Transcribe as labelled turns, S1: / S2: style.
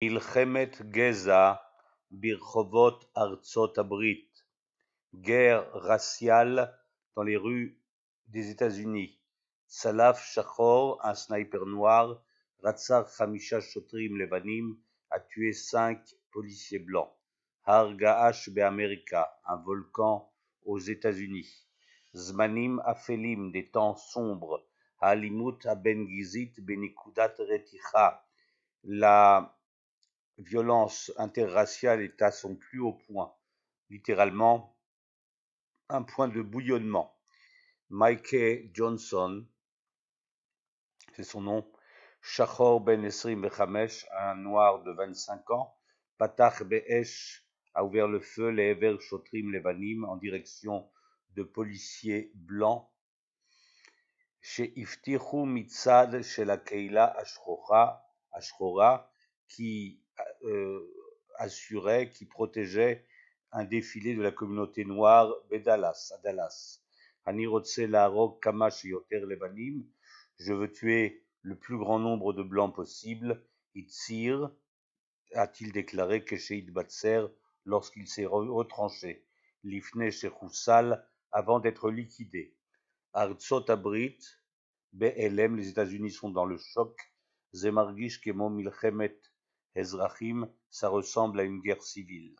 S1: Ilkemet Geza, guerre raciale dans les rues des États-Unis. Salaf Shachor, un sniper noir, Ratsar Khamisha Chotrim Levanim, a tué cinq policiers blancs. Hargah be America, un volcan aux États-Unis. Zmanim aphelim des temps sombres. Halimut gizit Benikudat Reticha violence interraciale est à son plus haut point, littéralement un point de bouillonnement. Mike Johnson, c'est son nom, Shachor Ben Esrim Bechamesh, un noir de 25 ans, Patach Be'esh a ouvert le feu, les Ever Shotrim Levanim, en direction de policiers blancs, chez iftiru Mitzad, chez la Keila Ashkora, qui euh, assurait, qui protégeait un défilé de la communauté noire Bedalas, à Dallas. Je veux tuer le plus grand nombre de blancs possible. Itzir a-t-il déclaré que Batser lorsqu'il s'est retranché. Lifne Roussal avant d'être liquidé. Arzot Abrit, BLM, les États-Unis sont dans le choc. Zemargish Kemo Milchemet Ezrachim, ça ressemble à une guerre civile.